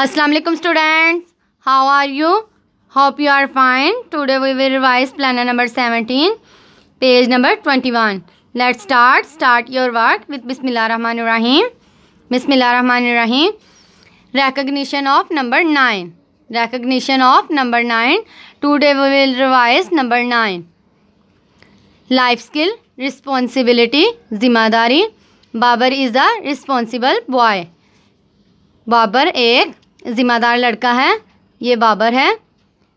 Aslam student how are you hope you are fine today we will revise plan number seventeen page number twenty one let start start your work with बिसमिल्ला रहमान रहीम बिसमिल्ला रहमान रहीम recognition of number nine recognition of number nine today we will revise number nine life skill responsibility जिम्मेदारी Babar is the responsible boy Babar एक ज़िम्मेदार लड़का है ये बाबर है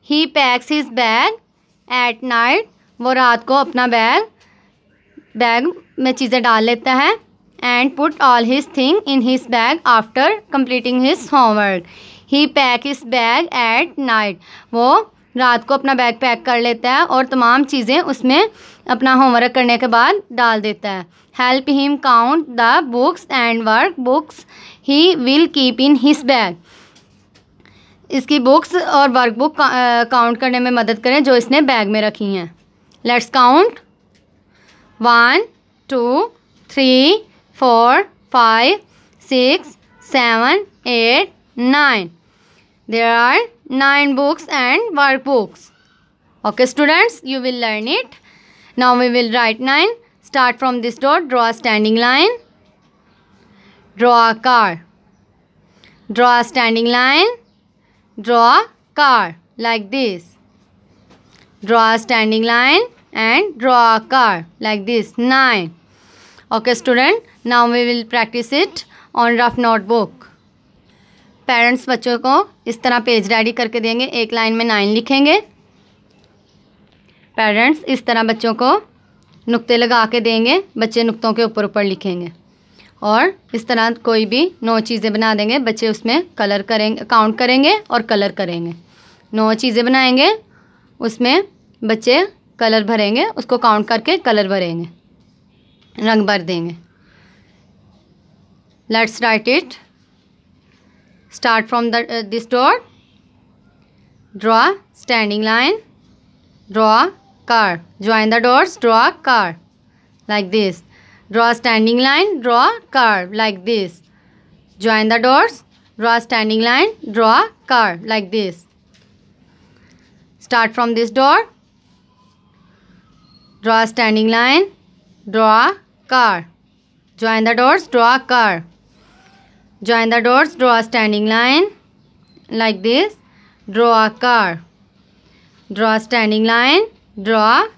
he packs his bag at night वो रात को अपना बैग बैग में चीज़ें डाल लेता है and put all his thing in his bag after completing his homework he pack his bag at night वो रात को अपना बैग पैक कर लेता है और तमाम चीज़ें उसमें अपना होमवर्क करने के बाद डाल देता है help him count the books and work books he will keep in his bag इसकी बुक्स और वर्क बुक काउंट करने में मदद करें जो इसने बैग में रखी हैं let's count one two three four five six seven eight nine there are nine books and work books okay students you will learn it now we will write nine start from this door draw standing line draw car draw standing line draw a car like this. Draw a standing line and draw a car like this. nine Okay student, now we will practice it on rough notebook. Parents बच्चों को इस तरह page ready करके देंगे एक line में nine लिखेंगे parents इस तरह बच्चों को नुक्ते लगा के देंगे बच्चे नुक्तों के ऊपर ऊपर लिखेंगे और इस तरह कोई भी नौ चीज़ें बना देंगे बच्चे उसमें कलर करेंगे काउंट करेंगे और कलर करेंगे नौ चीज़ें बनाएंगे उसमें बच्चे कलर भरेंगे उसको काउंट करके कलर भरेंगे रंग भर देंगे let's write it start from the this dot draw standing line draw car join the dots draw car like this Draw a standing line, draw a curve like this. Join the dots, draw a standing line, draw a curve like this. Start from this dot. Draw a standing line, draw a curve. Join the dots, draw a curve. Join the dots, draw a standing line like this. Draw a curve. Draw a standing line, draw a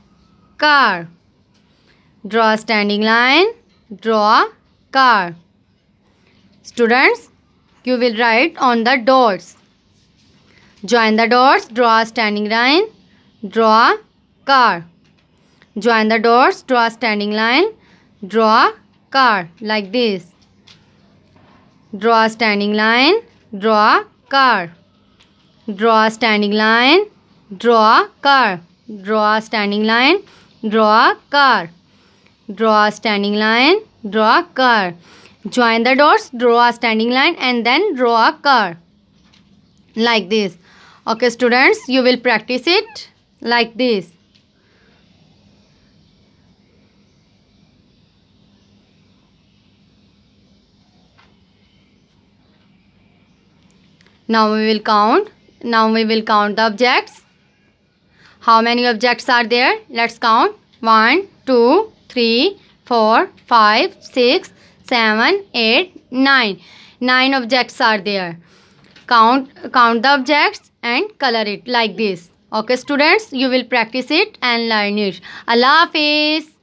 curve draw a standing line draw a car students you will write on the dots join the dots draw a standing line draw a car join the dots draw a standing line draw a car like this draw a standing line draw a car draw a standing line draw a car draw a standing line draw a car draw a standing line, draw a car. Join the dots, draw a standing line and then draw a car. Like this. Okay students, you will practice it like this. Now we will count. Now we will count the objects. How many objects are there? Let's count. One, two. 3, 4, 5, 6, 7, 8, 9. 9 objects are there. Count, count the objects and color it like this. Okay students, you will practice it and learn it. Allah Hafiz.